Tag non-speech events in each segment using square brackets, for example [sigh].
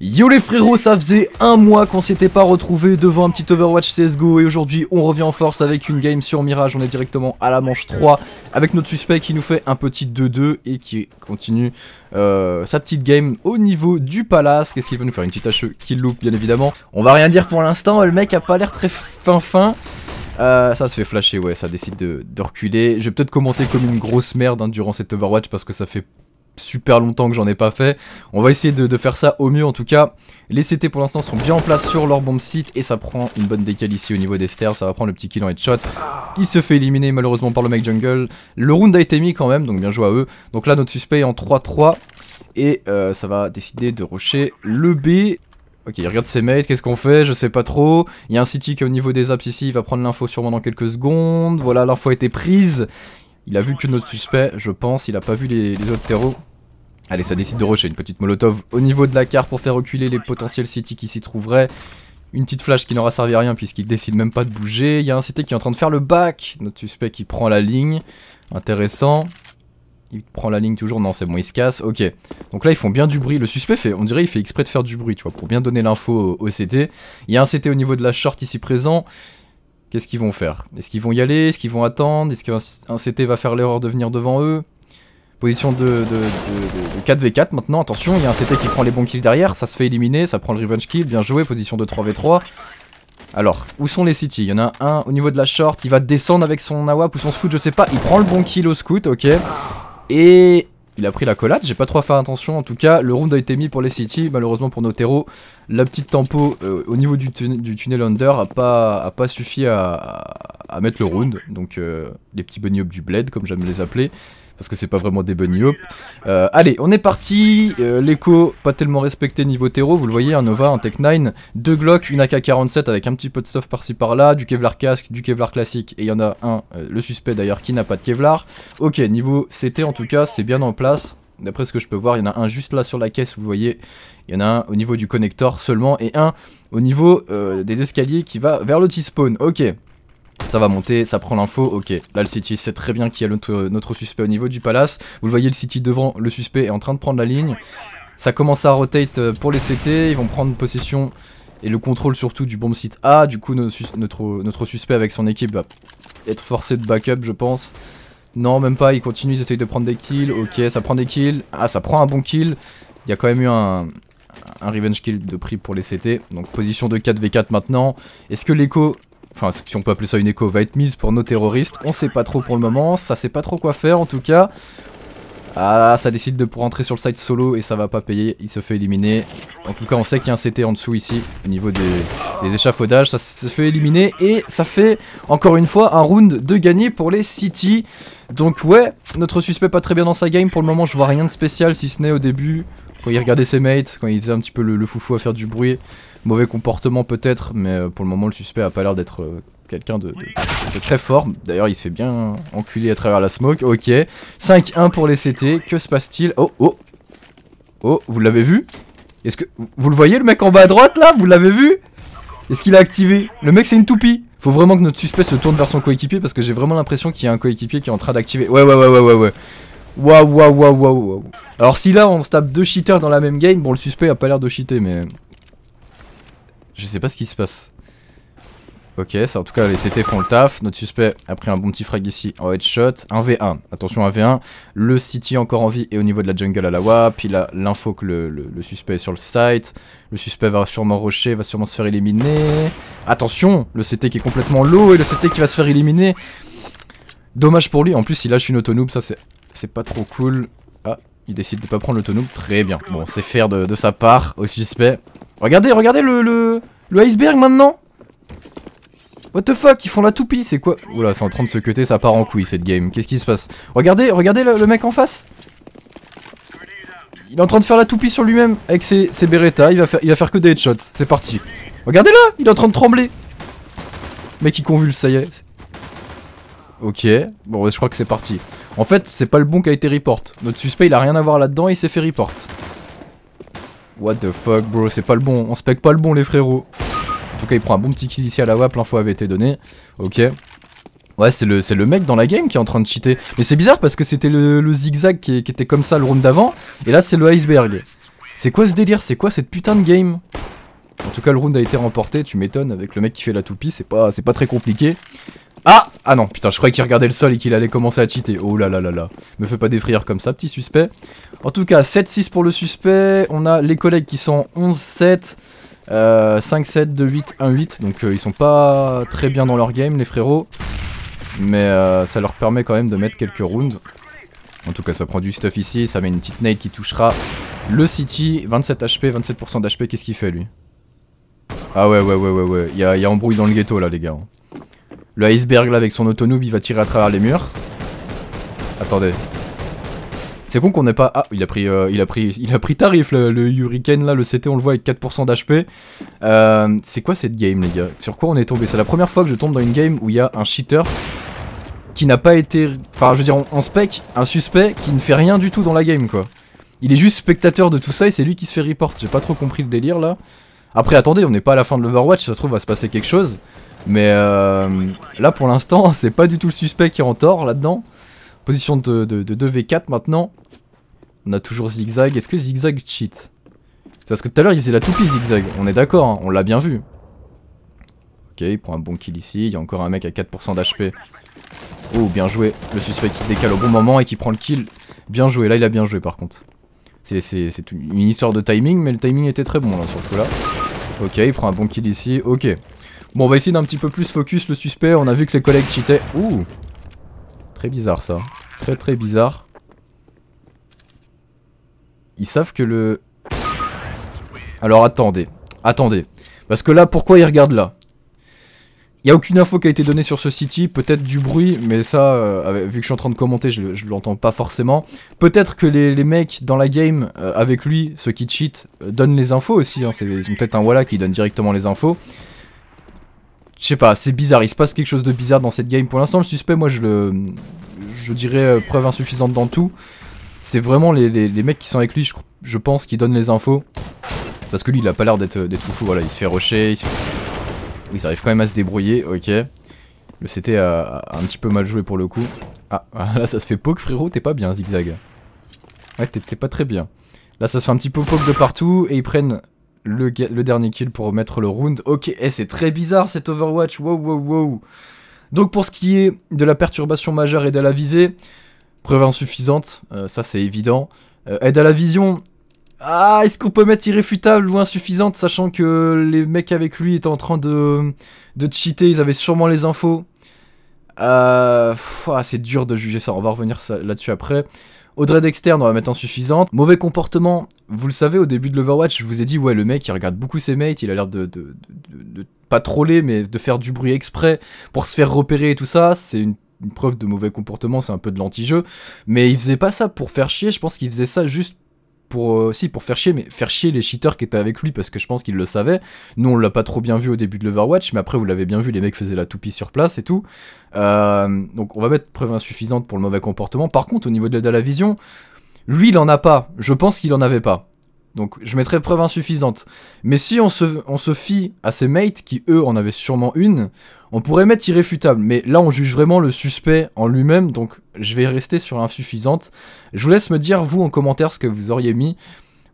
Yo les frérots, ça faisait un mois qu'on s'était pas retrouvé devant un petit Overwatch CSGO et aujourd'hui on revient en force avec une game sur Mirage, on est directement à la manche 3 avec notre suspect qui nous fait un petit 2-2 et qui continue euh, sa petite game au niveau du palace, qu'est-ce qu'il va nous faire Une petite hache qui loupe bien évidemment, on va rien dire pour l'instant, le mec a pas l'air très fin fin euh, ça se fait flasher, ouais, ça décide de, reculer. Je vais peut-être commenter comme une grosse merde hein, durant cet Overwatch parce que ça fait super longtemps que j'en ai pas fait. On va essayer de, faire ça au mieux en tout cas. Les CT pour l'instant sont bien en place sur leur bombe site et ça prend une bonne décale ici au niveau des stairs. Ça va prendre le petit kill en headshot. Il se fait éliminer malheureusement par le mec jungle. Le round a été mis quand même donc bien joué à eux. Donc là notre suspect est en 3-3 et euh, ça va décider de rusher le B. Ok, il regarde ses mates, qu'est-ce qu'on fait Je sais pas trop. Il y a un City qui au niveau des apps ici, il va prendre l'info sûrement dans quelques secondes. Voilà, l'info a été prise. Il a vu que notre suspect, je pense, il a pas vu les, autres terreaux. Allez, ça décide de rusher. Une petite molotov au niveau de la carte pour faire reculer les potentiels city qui s'y trouveraient. Une petite flash qui n'aura servi à rien puisqu'il décide même pas de bouger. Il y a un CT qui est en train de faire le back. Notre suspect qui prend la ligne. Intéressant. Il prend la ligne toujours. Non, c'est bon, il se casse. Ok. Donc là, ils font bien du bruit. Le suspect fait, on dirait, il fait exprès de faire du bruit, tu vois, pour bien donner l'info au, CT. Il y a un CT au niveau de la short ici présent. Qu'est-ce qu'ils vont faire Est-ce qu'ils vont y aller Est-ce qu'ils vont attendre Est-ce qu'un CT va faire l'erreur de venir devant eux Position de, 4v4 maintenant, attention, il y a un CT qui prend les bons kills derrière, ça se fait éliminer, ça prend le revenge kill, bien joué, position de 3v3. Alors, où sont les City Il y en a un au niveau de la short, il va descendre avec son Awap ou son scout, je sais pas, il prend le bon kill au scout, ok. Et il a pris la collade, j'ai pas trop à faire attention. En tout cas, le round a été mis pour les City. Malheureusement pour Notero, la petite tempo euh, au niveau du, tunnel under a pas, a pas suffi à, mettre le round. Donc les euh, petits bunny du bled, comme j'aime les appeler parce que c'est pas vraiment des bunny hop. Euh, allez, on est parti. Euh, l'écho, pas tellement respecté niveau terreau. Vous le voyez, un Nova, un Tech 9, deux Glock, une AK-47 avec un petit peu de stuff par-ci par-là, du Kevlar casque, du Kevlar classique. Et il y en a un, euh, le suspect d'ailleurs, qui n'a pas de Kevlar. Ok, niveau CT en tout cas, c'est bien en place. D'après ce que je peux voir, il y en a un juste là sur la caisse, vous voyez. Il y en a un au niveau du connecteur seulement et un au niveau des escaliers qui va vers le spawn. Ok, ça va monter, ça prend l'info, ok. Là, le City sait très bien qu'il y a notre, suspect au niveau du palace. Vous le voyez, le City devant, le suspect est en train de prendre la ligne. Ça commence à rotate euh, pour les CT, ils vont prendre possession et le contrôle surtout du bomb site A. Du coup, notre, notre, suspect avec son équipe va être forcé de backup, je pense. Non, même pas, ils continuent, ils essayent de prendre des kills. Ok, ça prend des kills. Ah, ça prend un bon kill. Il y a quand même eu un revenge kill de prix pour les CT. Donc position de 4v4 maintenant. Est-ce que l'écho enfin si on peut appeler ça une écho, va être mise pour nos terroristes. On sait pas trop pour le moment, ça sait pas trop quoi faire en tout cas. Ah, ça décide de rentrer sur le site solo et ça va pas payer. Il se fait éliminer. En tout cas, on sait qu'il y a un CT en dessous ici, au niveau des, échafaudages. Ça se fait éliminer et ça fait, encore une fois, un round de gagné pour les City. Donc ouais, notre suspect pas très bien dans sa game. Pour le moment, je vois rien de spécial, si ce n'est au début, quand il regardait ses mates, quand il faisait un petit peu le foufou à faire du bruit. Mauvais comportement peut-être, mais euh, pour le moment, le suspect a pas l'air d'être euh, quelqu'un de, très fort. D'ailleurs, il se fait bien enculer à travers la smoke. Ok. 5-1 pour les CT. Que se passe-t-il Oh, oh. Oh, vous l'avez vu Est-ce que... Vous le voyez, le mec en bas à droite, là Vous l'avez vu Est-ce qu'il a activé Le mec, c'est une toupie. Faut vraiment que notre suspect se tourne vers son coéquipier parce que j'ai vraiment l'impression qu'il y a un coéquipier qui est en train d'activer. Ouais, ouais, ouais, ouais, ouais, ouais. Waouh, waouh, waouh, waouh, waouh. Alors si là on se tape deux cheaters dans la même game, bon le suspect a pas l'air de cheater mais... Je sais pas ce qui se passe. Ok, ça en tout cas les CT font le taf. Notre suspect a pris un bon petit frag ici en headshot. 1v1, attention 1v1. Le City encore en vie et au niveau de la jungle à la WAP. Il a l'info que le, suspect est sur le site. Le suspect va sûrement rocher, va sûrement se faire éliminer. Attention, le CT qui est complètement low et le CT qui va se faire éliminer. Dommage pour lui, en plus il lâche une autonome ça c'est pas trop cool. Ah, il décide de pas prendre l'autonome. très bien. Bon, c'est faire de, sa part au suspect. Regardez, regardez le iceberg maintenant What the fuck, ils font la toupie, c'est quoi Oula, c'est en train de se cuter, ça part en couille cette game. Qu'est-ce qui se passe Regardez, regardez le, mec en face. Il est en train de faire la toupie sur lui-même avec ses, ses Beretta, il va, faire, il va faire que des headshots, c'est parti. regardez là il est en train de trembler. mec, il convulse, ça y est. Ok, bon, je crois que c'est parti. En fait, c'est pas le bon qui a été report. Notre suspect, il a rien à voir là-dedans, il s'est fait report. What the fuck, bro, c'est pas le bon. On spec pas le bon, les frérots. En tout cas, il prend un bon petit kill ici à la WAP, l'info avait été donnée. Ok. Ouais, c'est le, le mec dans la game qui est en train de cheater. Mais c'est bizarre parce que c'était le, zigzag qui, était comme ça le round d'avant. Et là, c'est le iceberg. C'est quoi ce délire C'est quoi cette putain de game En tout cas, le round a été remporté. Tu m'étonnes avec le mec qui fait la toupie. C'est pas, pas très compliqué. Ah Ah non, putain, je croyais qu'il regardait le sol et qu'il allait commencer à cheater. Oh là là là là. Me fais pas défrir comme ça, petit suspect. En tout cas, 7-6 pour le suspect. On a les collègues qui sont 11-7. Euh, 5, 7, 2, 8, 1, 8. Donc euh, ils sont pas très bien dans leur game, les frérots. Mais euh, ça leur permet quand même de mettre quelques rounds. En tout cas, ça prend du stuff ici. Ça met une petite nade qui touchera le City. 27 HP, 27% d'HP. Qu'est-ce qu'il fait, lui Ah ouais, ouais, ouais, ouais, ouais. Il y a, y a, embrouille dans le ghetto, là, les gars. Hein. Le iceberg, là, avec son auto-noob, il va tirer à travers les murs. Attendez. C'est con qu'on n'ait pas. Ah, il a pris, euh, il a pris, il a pris tarif le, Hurricane là, le CT, on le voit avec 4% d'HP. Euh, c'est quoi cette game, les gars Sur quoi on est tombé C'est la première fois que je tombe dans une game où il y a un cheater qui n'a pas été. Enfin, je veux dire, en, spec, un suspect qui ne fait rien du tout dans la game, quoi. Il est juste spectateur de tout ça et c'est lui qui se fait report. J'ai pas trop compris le délire là. Après, attendez, on n'est pas à la fin de l'Overwatch, ça se trouve, va se passer quelque chose. Mais euh, là, pour l'instant, [laughs] c'est pas du tout le suspect qui est en tort là-dedans. Position de, 2v4 maintenant. On a toujours zigzag. Est-ce que zigzag cheat Parce que tout à l'heure il faisait la toupie zigzag. On est d'accord, hein, on l'a bien vu. Ok, il prend un bon kill ici. Il y a encore un mec à 4% d'HP. Oh, bien joué. Le suspect qui décale au bon moment et qui prend le kill. Bien joué, là il a bien joué par contre. C'est une histoire de timing, mais le timing était très bon là sur là. Ok, il prend un bon kill ici. Ok. Bon, on va essayer d'un petit peu plus focus le suspect. On a vu que les collègues cheataient. Ouh Très bizarre ça. Très très bizarre. Ils savent que le... Alors attendez. Attendez. Parce que là, pourquoi ils regardent là Il n'y a aucune info qui a été donnée sur ce city. Peut-être du bruit, mais ça, euh, vu que je suis en train de commenter, je, je l'entends pas forcément. Peut-être que les, mecs dans la game, euh, avec lui, ceux qui cheat, euh, donnent les infos aussi. Hein. Ils ont peut-être un voilà qui donne directement les infos. Je sais pas, c'est bizarre, il se passe quelque chose de bizarre dans cette game. Pour l'instant, le suspect, moi, je le... Je dirais euh, preuve insuffisante dans tout. C'est vraiment les, mecs qui sont avec lui, je, pense, qui donnent les infos. Parce que lui, il a pas l'air d'être euh, fou. Voilà, il se fait rusher. Il arrive Ils arrivent quand même à se débrouiller, ok. Le CT a, un petit peu mal joué pour le coup. Ah, [laughs] là, ça se fait poke, frérot. T'es pas bien, zigzag. Ouais, t'es pas très bien. Là, ça se fait un petit peu poke de partout. Et ils prennent le, dernier kill pour remettre le round. Ok, et eh, c'est très bizarre cet Overwatch, wow, wow, wow. Donc pour ce qui est de la perturbation majeure et de la visée, preuve insuffisante, euh, ça c'est évident. aide euh, à la vision, ah, est-ce qu'on peut mettre irréfutable ou insuffisante, sachant que les mecs avec lui étaient en train de, de cheater, ils avaient sûrement les infos. Euh, ah, c'est dur de juger ça, on va revenir là-dessus après. Audrey Dexter, on va mettre insuffisante. Mauvais comportement, vous le savez, au début de l'Overwatch, je vous ai dit, ouais, le mec, il regarde beaucoup ses mates, il a l'air de, pas troller, mais de faire du bruit exprès pour se faire repérer et tout ça. C'est une, une preuve de mauvais comportement, c'est un peu de l'anti-jeu. Mais il faisait pas ça pour faire chier, je pense qu'il faisait ça juste pour, euh, si, pour faire chier, mais faire chier les cheaters qui étaient avec lui parce que je pense qu'il le savait Nous, on l'a pas trop bien vu au début de l'Overwatch, mais après, vous l'avez bien vu, les mecs faisaient la toupie sur place et tout. Euh, donc, on va mettre preuve insuffisante pour le mauvais comportement. Par contre, au niveau de la vision, lui, il en a pas. Je pense qu'il en avait pas. Donc je mettrais preuve insuffisante. Mais si on se, on se fie à ses mates, qui eux en avaient sûrement une, on pourrait mettre irréfutable. Mais là on juge vraiment le suspect en lui-même, donc je vais rester sur insuffisante. Je vous laisse me dire, vous, en commentaire, ce que vous auriez mis.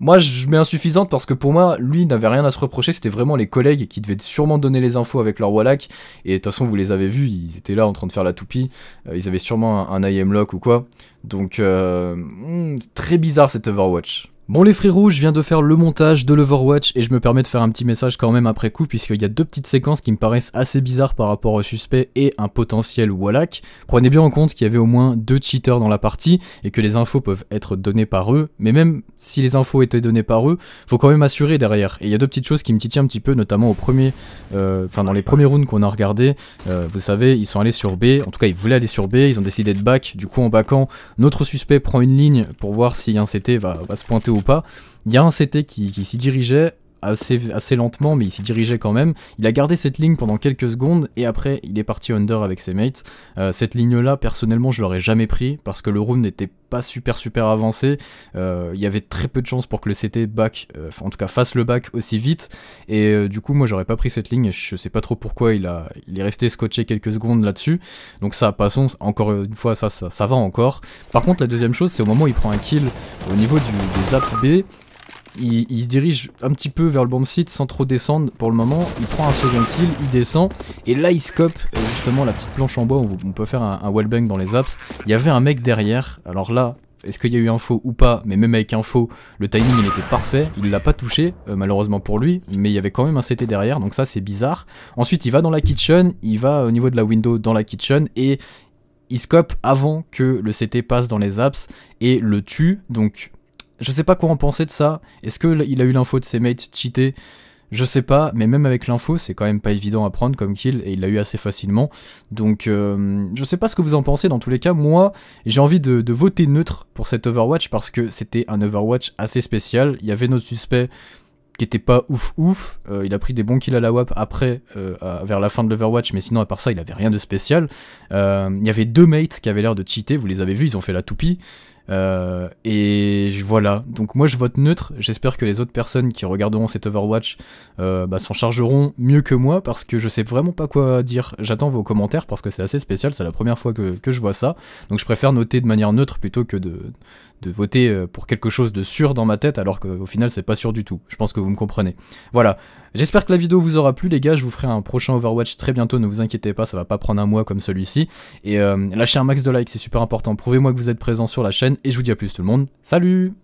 Moi, je mets insuffisante parce que pour moi, lui n'avait rien à se reprocher. C'était vraiment les collègues qui devaient sûrement donner les infos avec leur Wallach. Et de toute façon, vous les avez vus, ils étaient là en train de faire la toupie. Euh, ils avaient sûrement un, IM lock ou quoi. Donc, euh, hmm, très bizarre cet Overwatch. Bon les frérots, je viens de faire le montage de l'Overwatch et je me permets de faire un petit message quand même après coup puisqu'il y a deux petites séquences qui me paraissent assez bizarres par rapport au suspect et un potentiel Wallach. Prenez bien en compte qu'il y avait au moins deux cheaters dans la partie et que les infos peuvent être données par eux, mais même si les infos étaient données par eux, faut quand même assurer derrière. Et il y a deux petites choses qui me titillent un petit peu, notamment au premier, euh, enfin dans les premiers rounds qu'on a regardé, euh, vous savez, ils sont allés sur B, en tout cas ils voulaient aller sur B, ils ont décidé de back, du coup en backant, notre suspect prend une ligne pour voir si un CT va, va se pointer au pas, il y a un CT qui, qui s'y dirigeait assez, lentement, mais il s'y dirigeait quand même. Il a gardé cette ligne pendant quelques secondes et après il est parti under avec ses mates. Euh, cette ligne-là, personnellement, je l'aurais jamais pris parce que le round n'était pas super super avancé. Euh, il y avait très peu de chances pour que le CT back, euh, en tout cas fasse le back aussi vite. Et du coup, moi, j'aurais pas pris cette ligne. Je sais pas trop pourquoi il a, il est resté scotché quelques secondes là-dessus. Donc ça, passons. Encore une fois, ça, ça, va encore. Par contre, la deuxième chose, c'est au moment où il prend un kill au niveau du, des apps B il, se dirige un petit peu vers le bomb site sans trop descendre pour le moment. Il prend un second kill, il descend et là il scope euh, justement la petite planche en bois où on peut faire un, un wallbang dans les apps. Il y avait un mec derrière, alors là est-ce qu'il y a eu info ou pas, mais même avec info, le timing il était parfait, il l'a pas touché, euh, malheureusement pour lui, mais il y avait quand même un CT derrière, donc ça c'est bizarre. Ensuite il va dans la kitchen, il va euh, au niveau de la window dans la kitchen, et il scope avant que le CT passe dans les apps, et le tue, donc je sais pas quoi en penser de ça. Est-ce qu'il a eu l'info de ses mates cheatés je sais pas, mais même avec l'info, c'est quand même pas évident à prendre comme kill, et il l'a eu assez facilement. Donc, euh, je sais pas ce que vous en pensez, dans tous les cas, moi, j'ai envie de, voter neutre pour cet Overwatch, parce que c'était un Overwatch assez spécial, il y avait notre suspect qui était pas ouf ouf, euh, il a pris des bons kills à la WAP après, euh, vers la fin de l'Overwatch, mais sinon à part ça, il avait rien de spécial. il y avait deux mates qui avaient l'air de cheater, vous les avez vus, ils ont fait la toupie. Euh, et voilà, donc moi je vote neutre, j'espère que les autres personnes qui regarderont cet Overwatch euh, bah, s'en chargeront mieux que moi parce que je sais vraiment pas quoi dire. J'attends vos commentaires parce que c'est assez spécial, c'est la première fois que, que, je vois ça, donc je préfère noter de manière neutre plutôt que de, de voter euh, pour quelque chose de sûr dans ma tête alors qu'au final c'est pas sûr du tout. Je pense que vous me comprenez. Voilà. J'espère que la vidéo vous aura plu les gars, je vous ferai un prochain Overwatch très bientôt, ne vous inquiétez pas, ça va pas prendre un mois comme celui-ci. Et euh, lâchez un max de likes, c'est super important, prouvez-moi que vous êtes présent sur la chaîne, et je vous dis à plus tout le monde, salut